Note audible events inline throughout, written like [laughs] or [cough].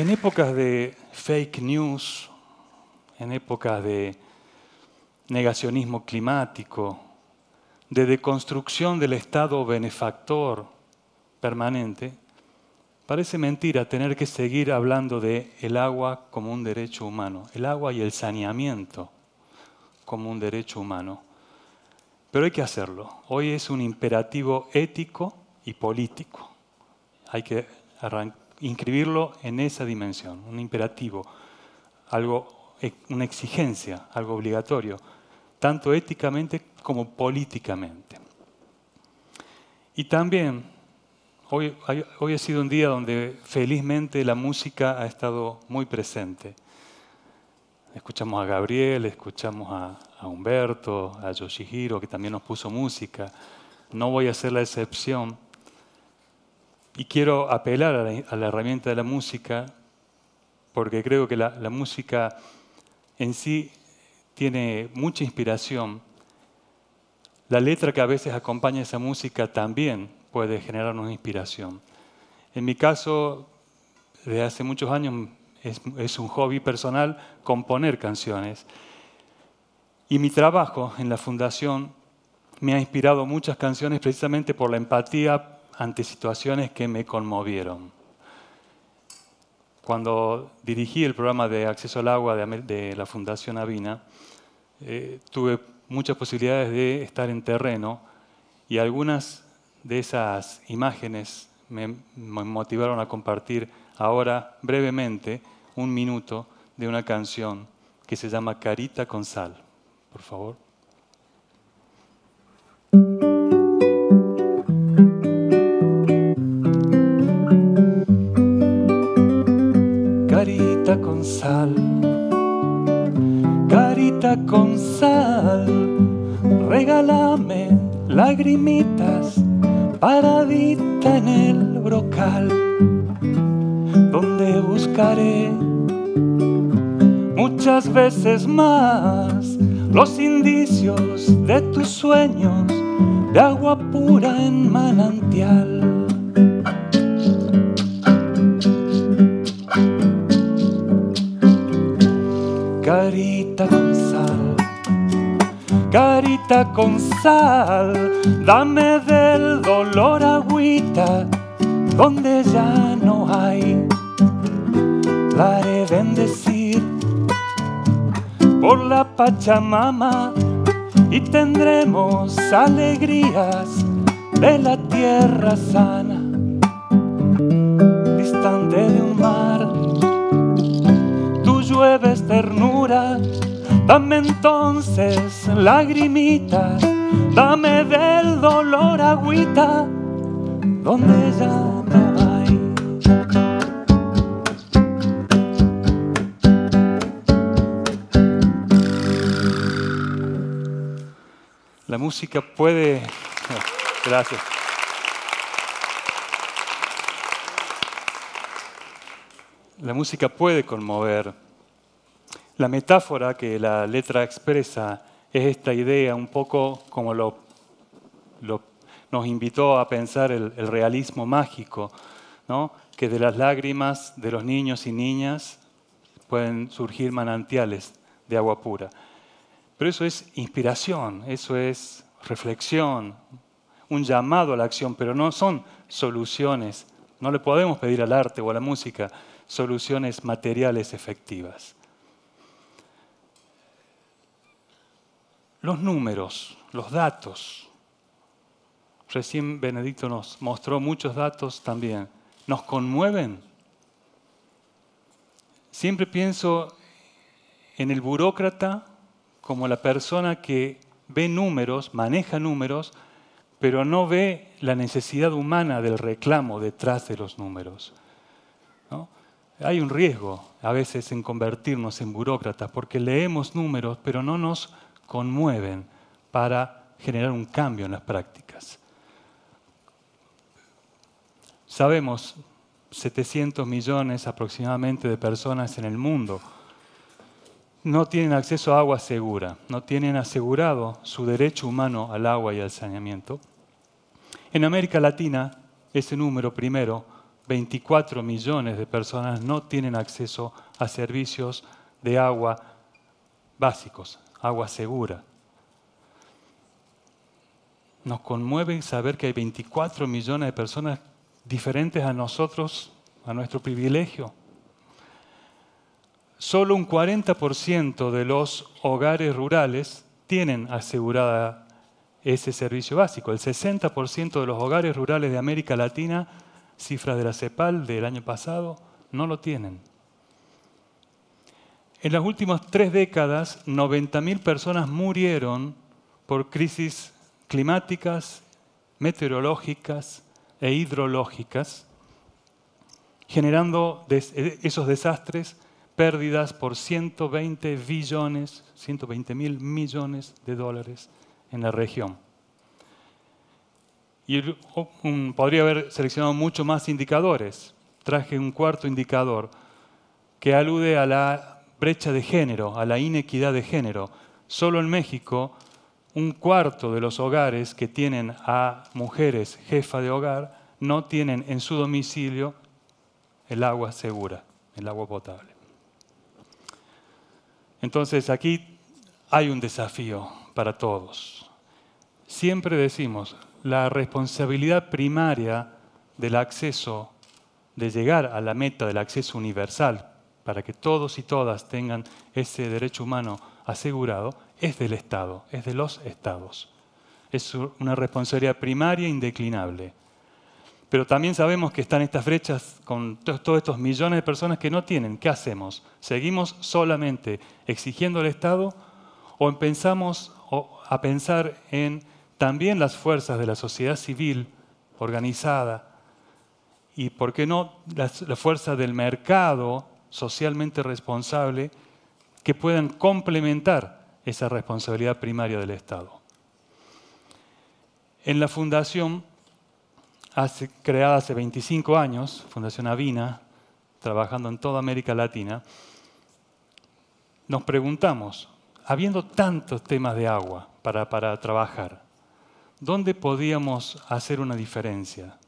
En épocas de fake news, en épocas de negacionismo climático, de deconstrucción del Estado benefactor permanente, parece mentira tener que seguir hablando de el agua como un derecho humano, el agua y el saneamiento como un derecho humano. Pero hay que hacerlo. Hoy es un imperativo ético y político. Hay que arrancar inscribirlo en esa dimensión, un imperativo, algo, eh, una exigencia, algo obligatorio, tanto éticamente como políticamente. Y también, hoy, ha sido un día donde felizmente la música ha estado muy presente. Escuchamos a Gabriel, escuchamos a, a Humberto, a Yoshihiro, que también nos puso música. No voy a ser la excepción y quiero apelar a la, herramienta de la música, porque creo que la, música en sí tiene mucha inspiración. La letra que a veces acompaña esa música también puede generarnos inspiración. En mi caso, desde hace muchos años es, un hobby personal componer canciones. Y mi trabajo en la fundación me ha inspirado muchas canciones precisamente por la empatía ante situaciones que me conmovieron. Cuando dirigí el programa de acceso al agua de la Fundación Avina, eh, tuve muchas posibilidades de estar en terreno y algunas de esas imágenes me, me motivaron a compartir ahora brevemente un minuto de una canción que se llama Carita con Sal. Por favor. sal, carita con sal, regálame lagrimitas paradita en el brocal, donde buscaré muchas veces más los indicios de tus sueños de agua pura en manantial. con sal, dame del dolor agüita donde ya no hay. La haré bendecir por la Pachamama y tendremos alegrías de la tierra sana, distante de un mar. Tú llueves ternura Dame entonces lagrimitas, dame del dolor agüita, donde ya no hay. La música puede... [laughs] Gracias. La música puede conmover la metáfora que la letra expresa es esta idea, un poco como nos invitó a pensar el, realismo mágico, que de las lágrimas de los niños y niñas pueden surgir manantiales de agua pura. Pero eso es inspiración, eso es reflexión, un llamado a la acción, pero no son soluciones. No le podemos pedir al arte o a la música soluciones materiales efectivas. los números, los datos. Recién Benedicto nos mostró muchos datos también. ¿Nos conmueven? Siempre pienso en el burócrata como la persona que ve números, maneja números, pero no ve la necesidad humana del reclamo detrás de los números. Hay un riesgo a veces en convertirnos en burócratas porque leemos números, pero no nos conmueven para generar un cambio en las prácticas. Sabemos 700 millones aproximadamente de personas en el mundo no tienen acceso a agua segura, no tienen asegurado su derecho humano al agua y al saneamiento. En América Latina, ese número primero, 24 millones de personas no tienen acceso a servicios de agua básicos, agua segura. Nos conmueve saber que hay 24 millones de personas diferentes a nosotros, a nuestro privilegio. Solo un 40% de los hogares rurales tienen asegurada ese servicio básico. El 60% de los hogares rurales de América Latina, cifra de la CEPAL del año pasado, no lo tienen. En las últimas tres décadas, 90.000 personas murieron por crisis climáticas, meteorológicas e hidrológicas, generando esos desastres, pérdidas por 120 billones, 120 millones de dólares en la región. Y podría haber seleccionado mucho más indicadores. Traje un cuarto indicador que alude a la brecha de género, a la inequidad de género. Solo en México, un cuarto de los hogares que tienen a mujeres jefa de hogar no tienen en su domicilio el agua segura, el agua potable. Entonces aquí hay un desafío para todos. Siempre decimos, la responsabilidad primaria del acceso, de llegar a la meta del acceso universal para que todos y todas tengan ese derecho humano asegurado, es del Estado, es de los Estados. Es una responsabilidad primaria e indeclinable. Pero también sabemos que están estas brechas con todos estos millones de personas que no tienen. ¿Qué hacemos? ¿Seguimos solamente exigiendo al Estado o empezamos a pensar en también las fuerzas de la sociedad civil organizada y, por qué no, las, la fuerza del mercado socialmente responsable que puedan complementar esa responsabilidad primaria del Estado. En la fundación, creada hace 25 años, Fundación Avina, trabajando en toda América Latina, nos preguntamos, habiendo tantos temas de agua para, para trabajar, ¿dónde podíamos hacer una diferencia?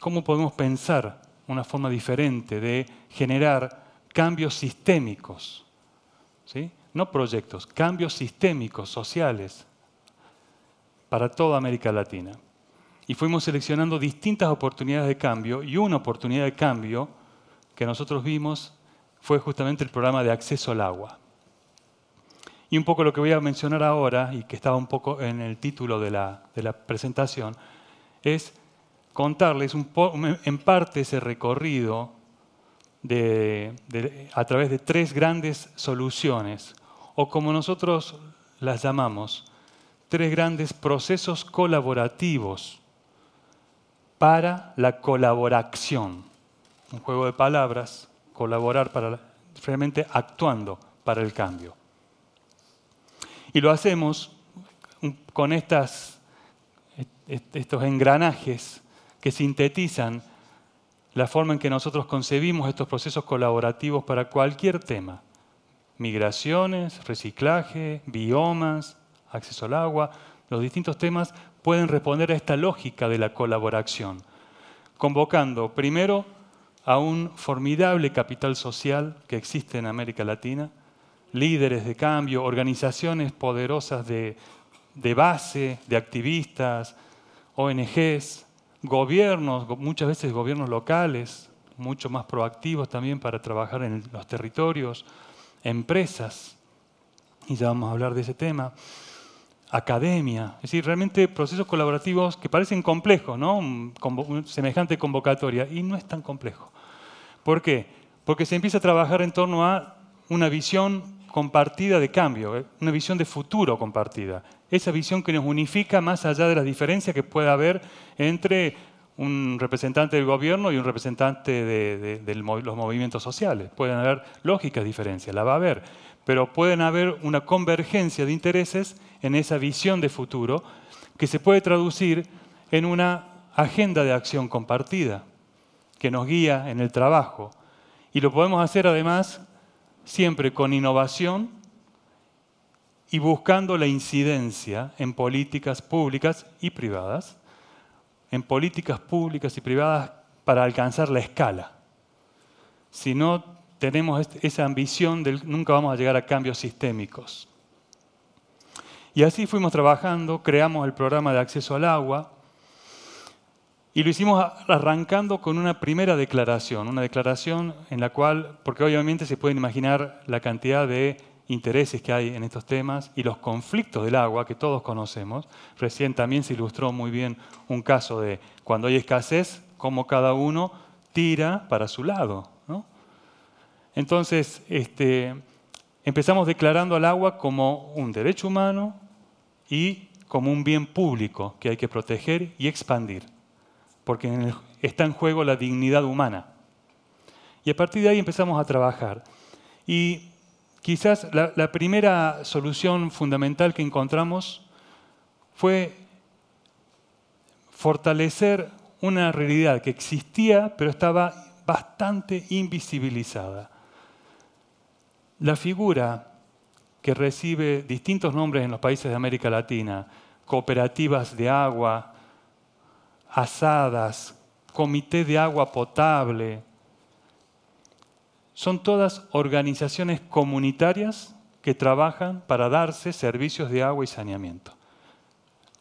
¿Cómo podemos pensar una forma diferente de generar cambios sistémicos, ¿sí? no proyectos, cambios sistémicos, sociales, para toda América Latina. Y fuimos seleccionando distintas oportunidades de cambio y una oportunidad de cambio que nosotros vimos fue justamente el programa de acceso al agua. Y un poco lo que voy a mencionar ahora, y que estaba un poco en el título de la, de la presentación, es contarles en parte ese recorrido a través de tres grandes soluciones, o como nosotros las llamamos, tres grandes procesos colaborativos para la colaboración. Un juego de palabras, colaborar para, realmente actuando para el cambio. Y lo hacemos con estos engranajes que sintetizan la forma en que nosotros concebimos estos procesos colaborativos para cualquier tema. Migraciones, reciclaje, biomas, acceso al agua, los distintos temas pueden responder a esta lógica de la colaboración, convocando primero a un formidable capital social que existe en América Latina, líderes de cambio, organizaciones poderosas de, base, de activistas, ONGs, Gobiernos, muchas veces gobiernos locales, mucho más proactivos también para trabajar en los territorios, empresas, y ya vamos a hablar de ese tema, academia, es decir, realmente procesos colaborativos que parecen complejos, ¿no? semejante convocatoria, y no es tan complejo. ¿Por qué? Porque se empieza a trabajar en torno a una visión compartida de cambio, eh, una visión de futuro compartida esa visión que nos unifica más allá de las diferencias que pueda haber entre un representante del gobierno y un representante de, los movimientos sociales. Pueden haber lógicas diferencias, la va a haber, pero pueden haber una convergencia de intereses en esa visión de futuro que se puede traducir en una agenda de acción compartida que nos guía en el trabajo. Y lo podemos hacer además siempre con innovación y buscando la incidencia en políticas públicas y privadas, en políticas públicas y privadas para alcanzar la escala. Si no tenemos este, esa ambición, de, nunca vamos a llegar a cambios sistémicos. Y así fuimos trabajando, creamos el programa de acceso al agua y lo hicimos arrancando con una primera declaración, una declaración en la cual, porque obviamente se pueden imaginar la cantidad de intereses que hay en estos temas y los conflictos del agua que todos conocemos. Recién también se ilustró muy bien un caso de cuando hay escasez, cómo cada uno tira para su lado. Entonces, este, empezamos declarando al agua como un derecho humano y como un bien público que hay que proteger y expandir, porque está en juego la dignidad humana. Y a partir de ahí empezamos a trabajar. Y Quizás la, primera solución fundamental que encontramos fue fortalecer una realidad que existía pero estaba bastante invisibilizada. La figura que recibe distintos nombres en los países de América Latina, cooperativas de agua, asadas, comité de agua potable, son todas organizaciones comunitarias que trabajan para darse servicios de agua y saneamiento.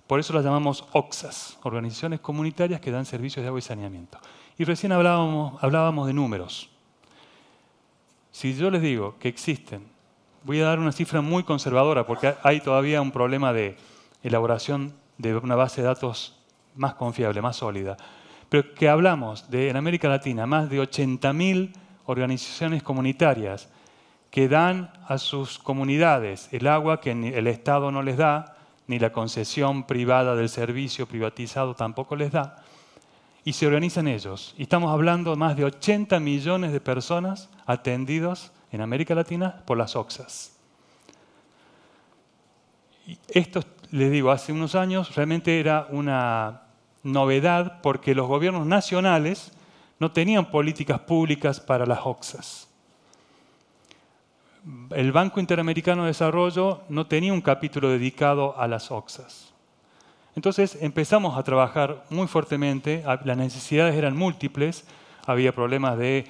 Por eso las llamamos OXAS, organizaciones comunitarias que dan servicios de agua y saneamiento. Y recién hablábamos, de números. Si yo les digo que existen, voy a dar una cifra muy conservadora porque hay todavía un problema de elaboración de una base de datos más confiable, más sólida, pero que hablamos de en América Latina más de 80.000 organizaciones comunitarias que dan a sus comunidades el agua que el Estado no les da, ni la concesión privada del servicio privatizado tampoco les da, y se organizan ellos. Y estamos hablando de más de 80 millones de personas atendidos en América Latina por las OXAS. esto, les digo, hace unos años realmente era una novedad porque los gobiernos nacionales no tenían políticas públicas para las OXAs. El Banco Interamericano de Desarrollo no tenía un capítulo dedicado a las OXAs. Entonces empezamos a trabajar muy fuertemente, las necesidades eran múltiples, había problemas de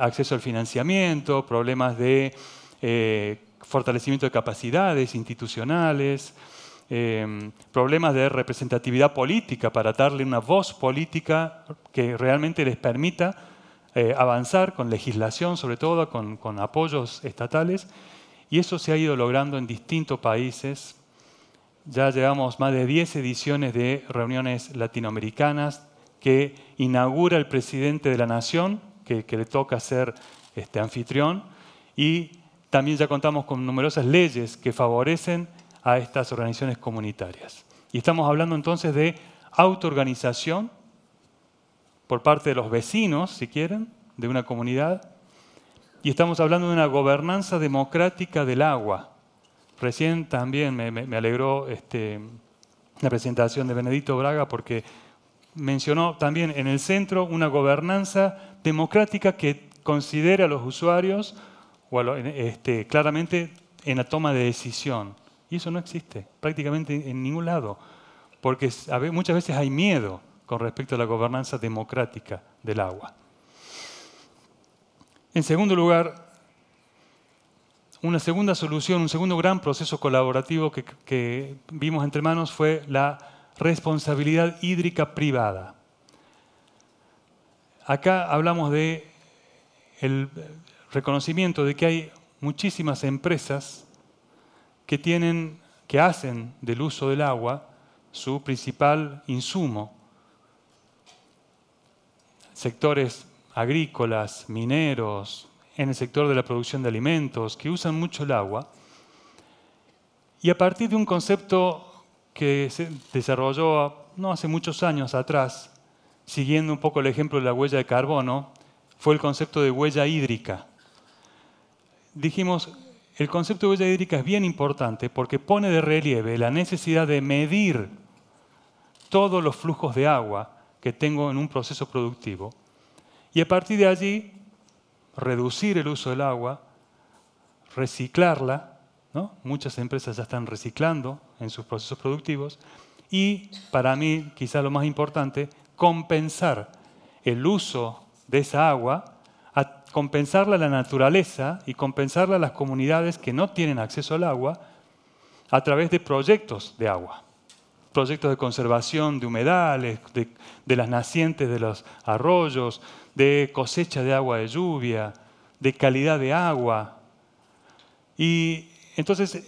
acceso al financiamiento, problemas de eh, fortalecimiento de capacidades institucionales, Em, problemas de representatividad política para darle una voz política que realmente les permita eh, avanzar con legislación, sobre todo con, apoyos estatales. Y eso se ha ido logrando en distintos países. Ya llevamos más de 10 ediciones de reuniones latinoamericanas que inaugura el presidente de la nación, que, que le toca ser este, anfitrión, y también ya contamos con numerosas leyes que favorecen a estas organizaciones comunitarias. Y estamos hablando entonces de autoorganización por parte de los vecinos, si quieren, de una comunidad. Y estamos hablando de una gobernanza democrática del agua. Recién también me, alegró este, la presentación de Benedito Braga porque mencionó también en el centro una gobernanza democrática que considera a los usuarios o este, claramente en la toma de decisión. Y eso no existe prácticamente en ningún lado, porque muchas veces hay miedo con respecto a la gobernanza democrática del agua. En segundo lugar, una segunda solución, un segundo gran proceso colaborativo que, vimos entre manos fue la responsabilidad hídrica privada. Acá hablamos de reconocimiento de que hay muchísimas empresas que, tienen, que hacen del uso del agua su principal insumo. Sectores agrícolas, mineros, en el sector de la producción de alimentos, que usan mucho el agua. Y a partir de un concepto que se desarrolló no hace muchos años atrás, siguiendo un poco el ejemplo de la huella de carbono, fue el concepto de huella hídrica. Dijimos, el concepto de huella hídrica es bien importante porque pone de relieve la necesidad de medir todos los flujos de agua que tengo en un proceso productivo y a partir de allí reducir el uso del agua, reciclarla, muchas empresas ya están reciclando en sus procesos productivos y para mí quizá lo más importante, compensar el uso de esa agua compensarla a la naturaleza y compensarla a las comunidades que no tienen acceso al agua a través de proyectos de agua, proyectos de conservación de humedales, de, de las nacientes de los arroyos, de cosecha de agua de lluvia, de calidad de agua. Y entonces eh,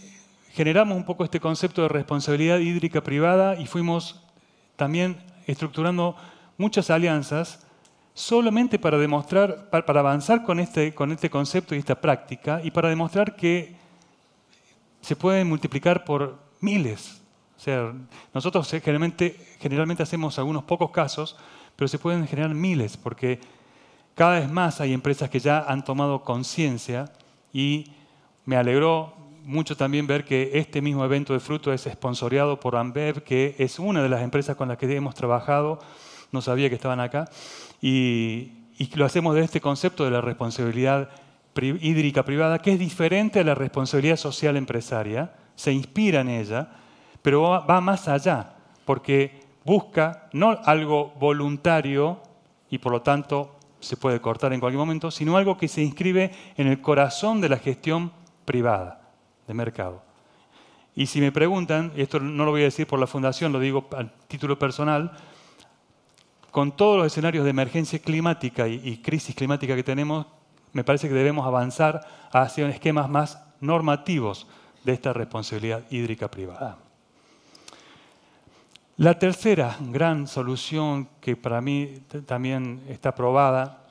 generamos un poco este concepto de responsabilidad hídrica privada y fuimos también estructurando muchas alianzas solamente para demostrar, para avanzar con este, con este concepto y esta práctica y para demostrar que se pueden multiplicar por miles. O sea, nosotros eh, generalmente, generalmente hacemos algunos pocos casos, pero se pueden generar miles porque cada vez más hay empresas que ya han tomado conciencia y me alegró mucho también ver que este mismo evento de fruto es patrocinado por Ambev, que es una de las empresas con las que hemos trabajado, no sabía que estaban acá, y, lo hacemos de este concepto de la responsabilidad hídrica privada, que es diferente a la responsabilidad social empresaria, se inspira en ella, pero va, más allá, porque busca no algo voluntario y por lo tanto se puede cortar en cualquier momento, sino algo que se inscribe en el corazón de la gestión privada de mercado. Y si me preguntan, esto no lo voy a decir por la fundación, lo digo a título personal, con todos los escenarios de emergencia climática y, crisis climática que tenemos, me parece que debemos avanzar hacia esquemas más normativos de esta responsabilidad hídrica privada. La tercera gran solución que para mí también está probada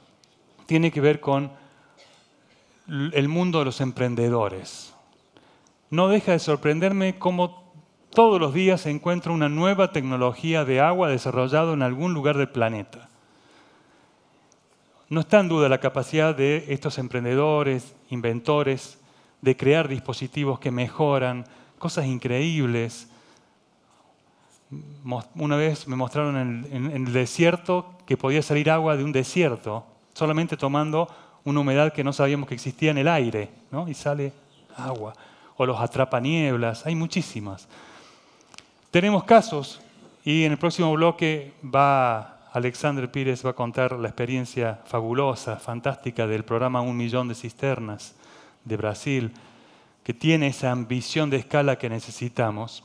tiene que ver con el mundo de los emprendedores. No deja de sorprenderme cómo todos los días se encuentra una nueva tecnología de agua desarrollada en algún lugar del planeta. No está en duda la capacidad de estos emprendedores, inventores, de crear dispositivos que mejoran, cosas increíbles. Una vez me mostraron en, el desierto que podía salir agua de un desierto, solamente tomando una humedad que no sabíamos que existía en el aire, ¿no? y sale agua. O los atrapa nieblas, hay muchísimas. Tenemos casos y en el próximo bloque va Alexander Pires va a contar la experiencia fabulosa, fantástica del programa Un Millón de Cisternas de Brasil, que tiene esa ambición de escala que necesitamos.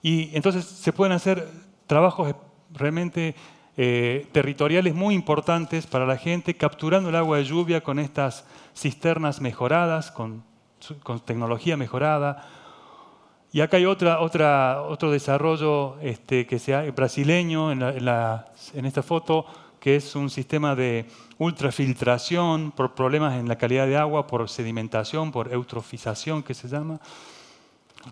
Y entonces se pueden hacer trabajos realmente eh, territoriales muy importantes para la gente, capturando el agua de lluvia con estas cisternas mejoradas, con, con tecnología mejorada, y acá hay otra, otra, otro desarrollo este, que sea brasileño en, la, en, esta foto, que es un sistema de ultrafiltración por problemas en la calidad de agua, por sedimentación, por eutrofización que se llama.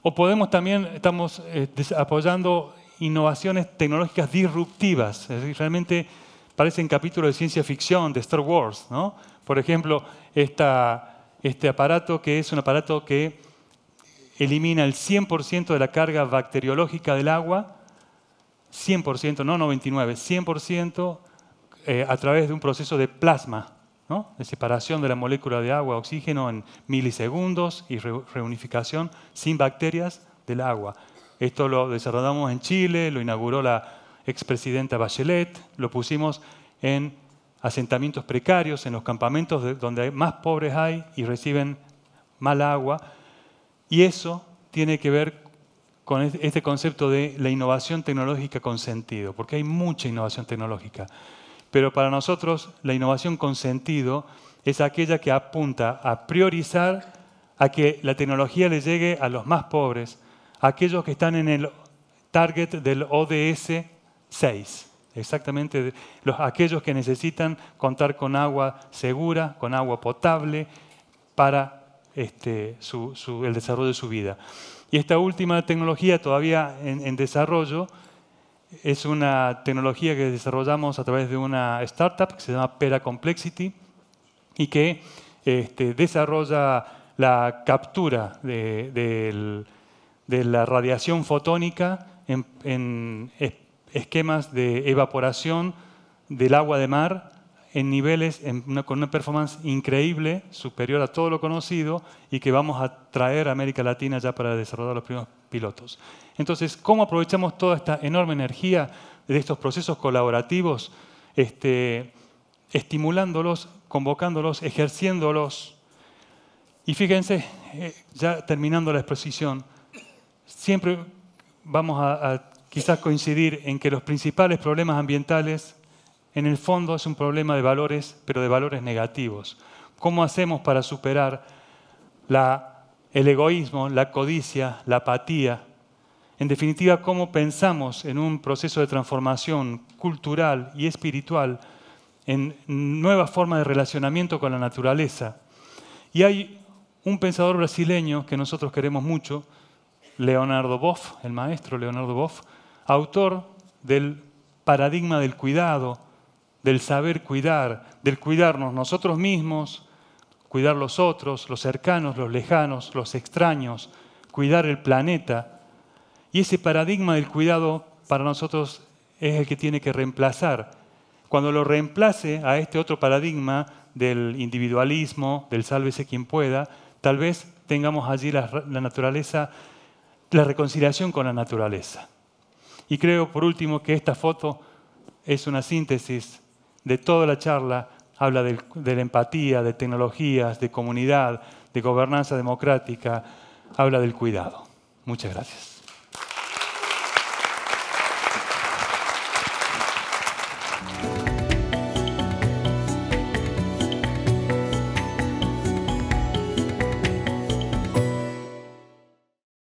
O podemos también, estamos eh, apoyando innovaciones tecnológicas disruptivas, realmente parecen capítulos de ciencia ficción de Star Wars. ¿no? Por ejemplo, este aparato que es un aparato que elimina el 100% de la carga bacteriológica del agua, 100%, no 99, 100% eh, a través de un proceso de plasma, de separación de la molécula de agua, oxígeno en milisegundos y reunificación sin bacterias del agua. Esto lo desarrollamos en Chile, lo inauguró la expresidenta Bachelet, lo pusimos en asentamientos precarios, en los campamentos donde más pobres hay y reciben mal agua y eso tiene que ver con este concepto de la innovación tecnológica con sentido, porque hay mucha innovación tecnológica. Pero para nosotros la innovación con sentido es aquella que apunta a priorizar a que la tecnología le llegue a los más pobres, a aquellos que están en el target del ODS 6, exactamente aquellos que necesitan contar con agua segura, con agua potable, para este, el desarrollo de su vida. Y esta última tecnología todavía en, desarrollo es una tecnología que desarrollamos a través de una startup que se llama Pera Complexity y que este, desarrolla la captura de, la radiación fotónica en esquemas de evaporación del agua de mar en niveles, en con una performance increíble, superior a todo lo conocido, y que vamos a traer a América Latina ya para desarrollar los primeros pilotos. Entonces, ¿cómo aprovechamos toda esta enorme energía de estos procesos colaborativos, este, estimulándolos, convocándolos, ejerciéndolos? Y fíjense, eh, ya terminando la exposición, siempre vamos a, a quizás coincidir en que los principales problemas ambientales en el fondo es un problema de valores, pero de valores negativos. ¿Cómo hacemos para superar el egoísmo, la codicia, la apatía? En definitiva, ¿cómo pensamos en un proceso de transformación cultural y espiritual en nueva forma de relacionamiento con la naturaleza? Y hay un pensador brasileño que nosotros queremos mucho, Leonardo Boff, el maestro Leonardo Boff, autor del paradigma del cuidado, del saber cuidar, del cuidarnos nosotros mismos, cuidar los otros, los cercanos, los lejanos, los extraños, cuidar el planeta. Y ese paradigma del cuidado para nosotros es el que tiene que reemplazar. Cuando lo reemplace a este otro paradigma del individualismo, del sálvese quien pueda, tal vez tengamos allí la, la naturaleza, la reconciliación con la naturaleza. Y creo, por último, que esta foto es una síntesis de toda la charla habla de, de la empatía, de tecnologías, de comunidad, de gobernanza democrática, habla del cuidado. Muchas gracias.